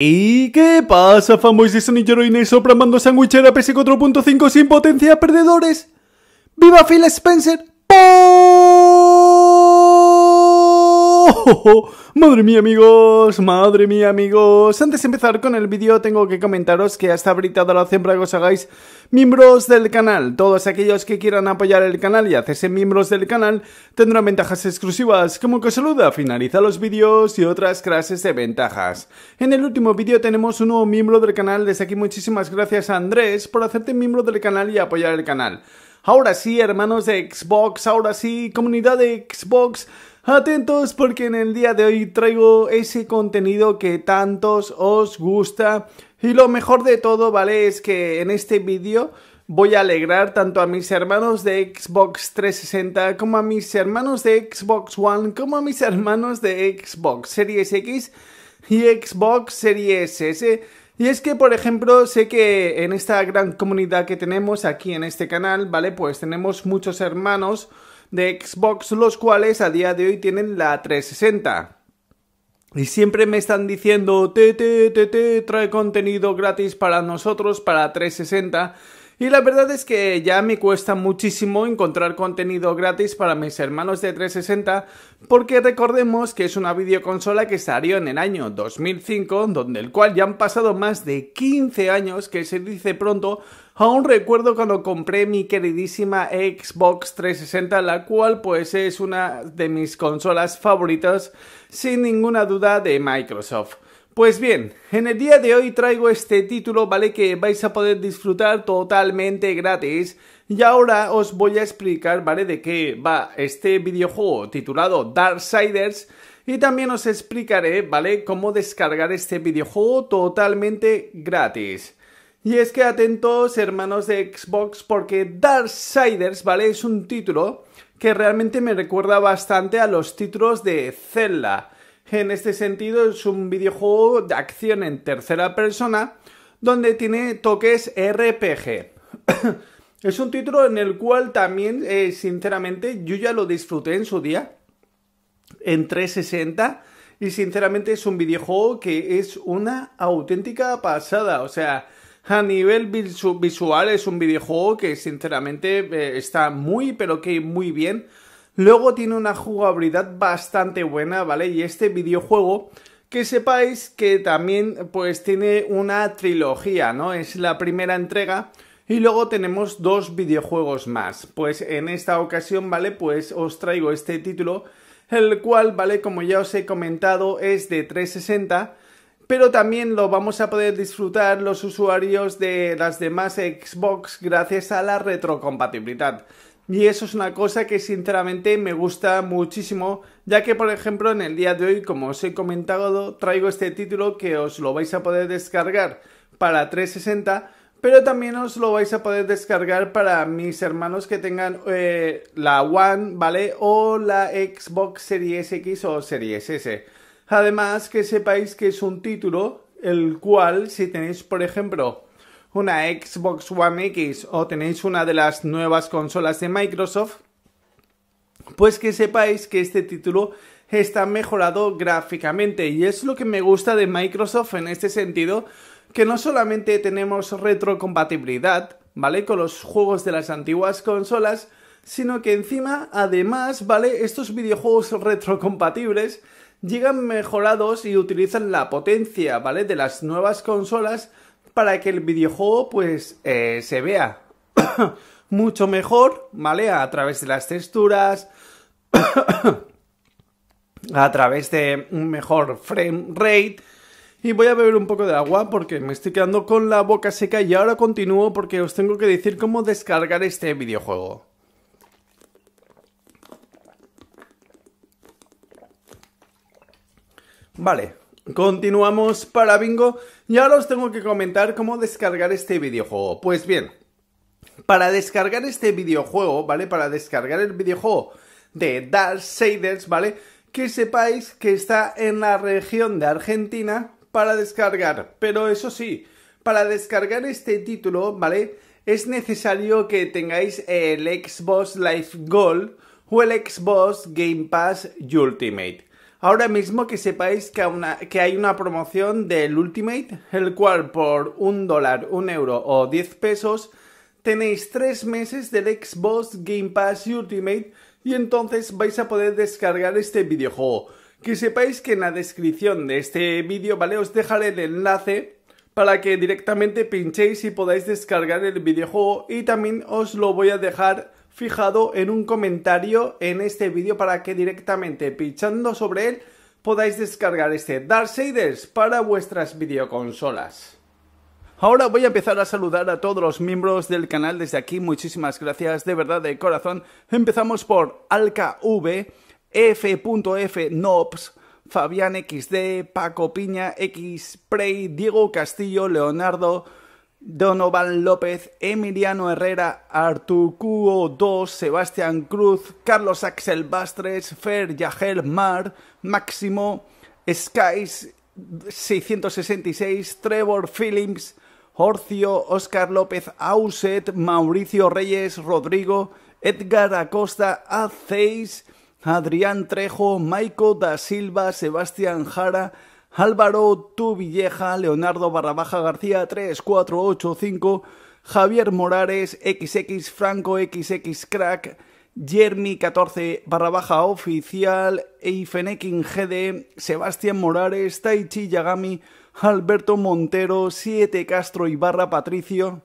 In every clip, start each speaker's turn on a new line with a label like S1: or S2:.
S1: ¿Y qué pasa, fanboys de Sonillero Sopra mando sandwichera PS4.5 sin potencia perdedores? ¡Viva Phil Spencer! ¡Oh! ¡Madre mía, amigos! ¡Madre mía, amigos! Antes de empezar con el vídeo, tengo que comentaros que hasta ahorita lo la que os hagáis miembros del canal. Todos aquellos que quieran apoyar el canal y hacerse miembros del canal tendrán ventajas exclusivas, como que os saluda, finaliza los vídeos y otras clases de ventajas. En el último vídeo tenemos un nuevo miembro del canal. Desde aquí, muchísimas gracias a Andrés por hacerte miembro del canal y apoyar el canal. Ahora sí, hermanos de Xbox, ahora sí, comunidad de Xbox. Atentos porque en el día de hoy traigo ese contenido que tantos os gusta y lo mejor de todo, ¿vale? Es que en este vídeo voy a alegrar tanto a mis hermanos de Xbox 360 como a mis hermanos de Xbox One como a mis hermanos de Xbox Series X y Xbox Series S. Y es que, por ejemplo, sé que en esta gran comunidad que tenemos aquí en este canal, ¿vale? Pues tenemos muchos hermanos de Xbox, los cuales a día de hoy tienen la 360. Y siempre me están diciendo, te, te, te, te, trae contenido gratis para nosotros, para 360. Y la verdad es que ya me cuesta muchísimo encontrar contenido gratis para mis hermanos de 360 porque recordemos que es una videoconsola que salió en el año 2005, donde el cual ya han pasado más de 15 años, que se dice pronto, Aún recuerdo cuando compré mi queridísima Xbox 360, la cual pues es una de mis consolas favoritas, sin ninguna duda, de Microsoft. Pues bien, en el día de hoy traigo este título, ¿vale? Que vais a poder disfrutar totalmente gratis. Y ahora os voy a explicar, ¿vale? De qué va este videojuego titulado Darksiders. Y también os explicaré, ¿vale? Cómo descargar este videojuego totalmente gratis. Y es que atentos, hermanos de Xbox, porque Darksiders, ¿vale? Es un título que realmente me recuerda bastante a los títulos de Zelda. En este sentido es un videojuego de acción en tercera persona donde tiene toques RPG. es un título en el cual también, eh, sinceramente, yo ya lo disfruté en su día, en 360, y sinceramente es un videojuego que es una auténtica pasada. O sea, a nivel visual es un videojuego que sinceramente eh, está muy, pero que muy bien. Luego tiene una jugabilidad bastante buena, ¿vale? Y este videojuego que sepáis que también pues tiene una trilogía, ¿no? Es la primera entrega y luego tenemos dos videojuegos más. Pues en esta ocasión, ¿vale? Pues os traigo este título, el cual, ¿vale? Como ya os he comentado, es de 360, pero también lo vamos a poder disfrutar los usuarios de las demás Xbox gracias a la retrocompatibilidad. Y eso es una cosa que sinceramente me gusta muchísimo, ya que por ejemplo en el día de hoy, como os he comentado, traigo este título que os lo vais a poder descargar para 360, pero también os lo vais a poder descargar para mis hermanos que tengan eh, la One, ¿vale? O la Xbox Series X o Series S. Además que sepáis que es un título el cual si tenéis por ejemplo una Xbox One X o tenéis una de las nuevas consolas de Microsoft, pues que sepáis que este título está mejorado gráficamente y es lo que me gusta de Microsoft en este sentido, que no solamente tenemos retrocompatibilidad, ¿vale? Con los juegos de las antiguas consolas, sino que encima, además, ¿vale? Estos videojuegos retrocompatibles llegan mejorados y utilizan la potencia, ¿vale? De las nuevas consolas para que el videojuego pues eh, se vea mucho mejor, ¿vale? A través de las texturas, a través de un mejor frame rate. Y voy a beber un poco de agua porque me estoy quedando con la boca seca y ahora continúo porque os tengo que decir cómo descargar este videojuego. Vale, Continuamos para Bingo y ahora os tengo que comentar cómo descargar este videojuego. Pues bien, para descargar este videojuego, ¿vale? Para descargar el videojuego de Dark ¿vale? Que sepáis que está en la región de Argentina para descargar. Pero eso sí, para descargar este título, ¿vale? Es necesario que tengáis el Xbox Live Gold o el Xbox Game Pass Ultimate ahora mismo que sepáis que, hay una promoción del Ultimate, el cual por un dólar, un euro o 10 pesos tenéis tres meses del Xbox Game Pass Ultimate y entonces vais a poder descargar este videojuego. Que sepáis que en la descripción de este vídeo, ¿vale? Os dejaré el enlace para que directamente pinchéis y podáis descargar el videojuego y también os lo voy a dejar fijado en un comentario en este vídeo para que directamente pinchando sobre él podáis descargar este Darksiders para vuestras videoconsolas. Ahora voy a empezar a saludar a todos los miembros del canal desde aquí, muchísimas gracias de verdad de corazón. Empezamos por AlkaV, Knobs, Fabián XD, Paco Piña, X Prey, Diego Castillo, Leonardo, Donovan López, Emiliano Herrera, Artur 2, Sebastián Cruz, Carlos Axel Bastres, Fer Yajel, Mar, Máximo, Skies 666, Trevor Phillips, Horcio, Oscar López Auset, Mauricio Reyes, Rodrigo, Edgar Acosta, a Adrián Trejo, Maico da Silva, Sebastián Jara, Álvaro Tuvilleja, Leonardo Barrabaja García 3485, Javier Morales, XX Franco, XX Crack, Jeremy 14 Barrabaja oficial, Eifenekin GD, Sebastián Morales, Taichi Yagami, Alberto Montero, 7 Castro y barra Patricio,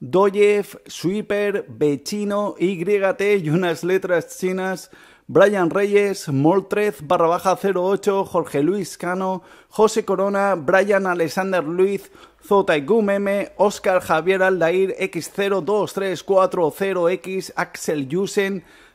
S1: Doyev, Sweeper, Bechino, YT y unas letras chinas, Brian Reyes, Moltrez, barra baja 08, Jorge Luis Cano, José Corona, Brian Alexander Luiz, Zotaigumeme, Oscar Javier Aldair, X02340X, Axel Yusen,